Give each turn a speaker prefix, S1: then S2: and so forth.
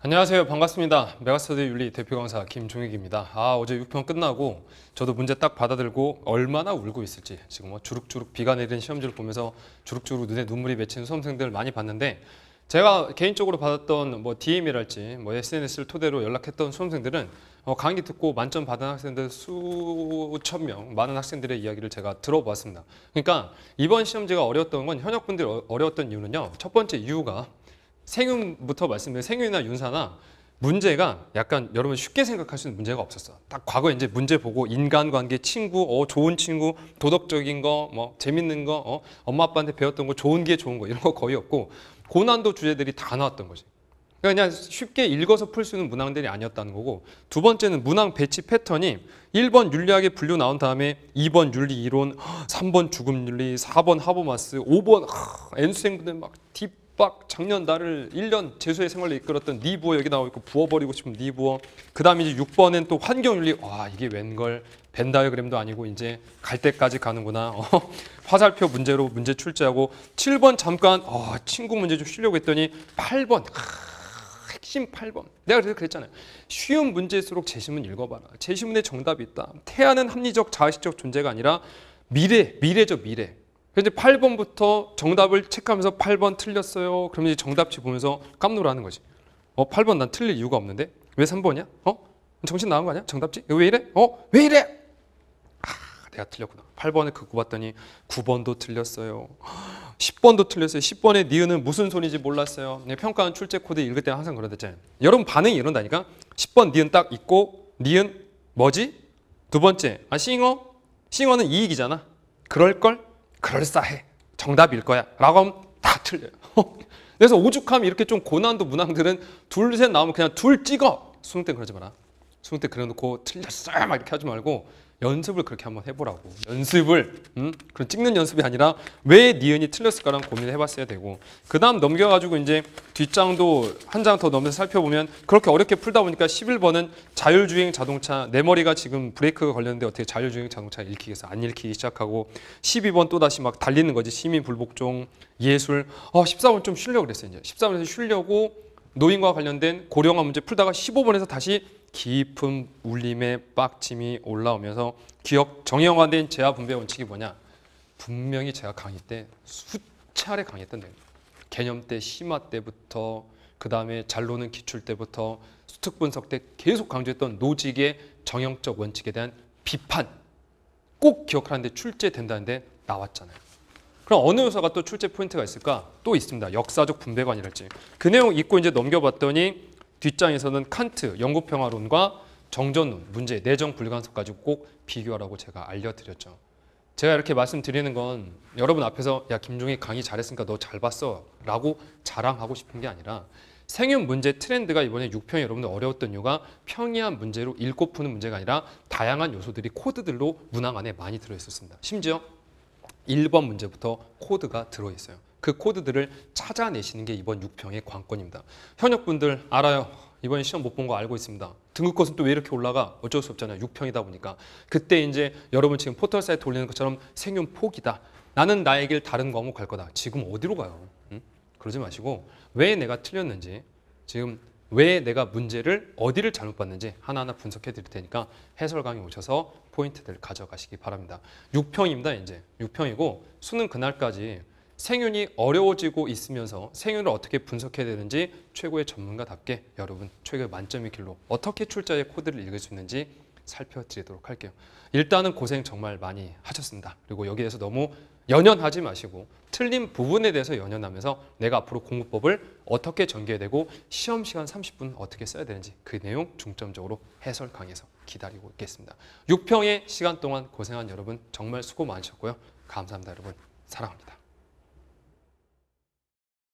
S1: 안녕하세요. 반갑습니다. 메가스터디 윤리 대표 강사 김종익입니다. 아, 어제 6평 끝나고 저도 문제 딱 받아들고 얼마나 울고 있을지 지금 뭐 주룩주룩 비가 내리는 시험지를 보면서 주룩주룩 눈에 눈물이 맺힌 수험생들 많이 봤는데 제가 개인적으로 받았던 뭐 DM이랄지 뭐 SNS를 토대로 연락했던 수험생들은 어, 강의 듣고 만점 받은 학생들 수천 명, 많은 학생들의 이야기를 제가 들어보았습니다. 그러니까 이번 시험지가 어려웠던 건 현역분들이 어, 어려웠던 이유는요. 첫 번째 이유가 생윤부터 말씀드린 생윤이나 윤사나 문제가 약간 여러분 쉽게 생각할 수 있는 문제가 없었어. 딱 과거 에 이제 문제 보고 인간관계, 친구, 어, 좋은 친구, 도덕적인 거, 뭐 재밌는 거, 어, 엄마 아빠한테 배웠던 거, 좋은 게 좋은 거 이런 거 거의 없고 고난도 주제들이 다 나왔던 거지. 그니까 그냥 쉽게 읽어서 풀 수 있는 문항들이 아니었다는 거고 두 번째는 문항 배치 패턴이 1번 윤리학의 분류 나온 다음에 2번 윤리 이론, 3번 죽음 윤리, 4번 하버마스, 5번 엔수생분들막딥 빡 작년 나를 1년 재수의 생활로 이끌었던 니부어 여기 나오고 있고 부어버리고 싶은 니부어 그 다음에 이제 6번엔 또 환경윤리 와 이게 웬걸 벤다이그램도 아니고 이제 갈 때까지 가는구나 어, 화살표 문제로 문제 출제하고 7번 잠깐 어, 친구 문제 좀 쉬려고 했더니 8번 아, 핵심 8번 내가 그래서 그랬잖아요 쉬운 문제일수록 제시문 읽어봐라 제시문에 정답이 있다 태아는 합리적 자의식적 존재가 아니라 미래 미래죠 미래 근데 8번부터 정답을 체크하면서 8번 틀렸어요. 그러면 이제 정답지 보면서 깜놀하는 거지. 어, 8번 난 틀릴 이유가 없는데? 왜 3번이야? 어? 정신 나온 거 아니야? 정답지? 왜 이래? 어? 왜 이래? 아, 내가 틀렸구나. 8번에 그거 봤더니 9번도 틀렸어요. 10번도 틀렸어요. 10번의 니은은 무슨 소리인지 몰랐어요. 네, 평가원 출제 코드 읽을 때 항상 그러댔잖아요. 여러분 반응이 이런다니까? 10번 니은 딱 있고 니은 뭐지? 두 번째. 아, 싱어? 싱어는 이익이잖아. 그럴걸? 그럴싸해. 정답일 거야. 라고 하면 다 틀려요. 그래서 오죽하면 이렇게 좀 고난도 문항들은 둘, 셋 나오면 그냥 둘 찍어. 수능 때 그러지 마라. 수능 때 그려놓고 틀렸어막 이렇게 하지 말고 연습을 그렇게 한번 해보라고 연습을 음? 그런 찍는 연습이 아니라 왜 니은이 틀렸을까랑 고민을 해봤어야 되고 그 다음 넘겨가지고 이제 뒷장도 한 장 더넘어서 살펴보면 그렇게 어렵게 풀다 보니까 11번은 자율주행 자동차 내 머리가 지금 브레이크가 걸렸는데 어떻게 자율주행 자동차 읽히기 위해서 안 읽히기 시작하고 12번 또다시 막 달리는 거지 시민 불복종 예술 어 아, 14번 좀 쉬려고 그랬어요 이제 1 4번에서 쉬려고 노인과 관련된 고령화 문제 풀다가 15번에서 다시 깊은 울림의 빡침이 올라오면서 기억 정형화된 재화 분배 원칙이 뭐냐? 분명히 제가 강의 때 수차례 강의했던 내용. 개념 때 심화 때부터 그 다음에 잘 노는 기출 때부터 수특 분석 때 계속 강조했던 노직의 정형적 원칙에 대한 비판 꼭 기억하는데 출제된다는데 나왔잖아요. 그럼 어느 요소가 또 출제 포인트가 있을까? 또 있습니다. 역사적 분배관이랄지. 그 내용 읽고 이제 넘겨봤더니 뒷장에서는 칸트, 영국 평화론과 정전론, 문제, 내정 불간성까지꼭 비교하라고 제가 알려드렸죠. 제가 이렇게 말씀드리는 건 여러분 앞에서 야 김종희 강의 잘했으니까 너 잘 봤어 라고 자랑하고 싶은 게 아니라 생윤 문제 트렌드가 이번에 6편이 여러분들 어려웠던 이유가 평이한 문제로 읽고 푸는 문제가 아니라 다양한 요소들이 코드들로 문항 안에 많이 들어있었습니다. 심지어 1번 문제부터 코드가 들어있어요. 그 코드들을 찾아내시는 게 이번 6평의 관건입니다. 현역분들 알아요. 이번 시험 못 본 거 알고 있습니다. 등급컷은 또 왜 이렇게 올라가? 어쩔 수 없잖아요. 6평이다 보니까. 그때 이제 여러분 지금 포털 사이트 올리는 것처럼 생윤 포기다. 나는 나의 길 다른 과목 갈 거다. 지금 어디로 가요? 응? 그러지 마시고 왜 내가 틀렸는지 지금 왜 내가 문제를 어디를 잘못 봤는지 하나하나 분석해 드릴 테니까 해설 강의 오셔서 포인트들 가져가시기 바랍니다. 6평입니다. 이제 6평이고 수능 그날까지 생윤이 어려워지고 있으면서 생윤을 어떻게 분석해야 되는지 최고의 전문가답게 여러분 최고의 만점의 길로 어떻게 출자의 코드를 읽을 수 있는지 살펴드리도록 할게요. 일단은 고생 정말 많이 하셨습니다. 그리고 여기에서 너무 연연하지 마시고 틀린 부분에 대해서 연연하면서 내가 앞으로 공부법을 어떻게 전개되고 시험 시간 30분 어떻게 써야 되는지 그 내용 중점적으로 해설 강의에서 기다리고 있겠습니다. 6평의 시간 동안 고생한 여러분 정말 수고 많으셨고요. 감사합니다 여러분. 사랑합니다.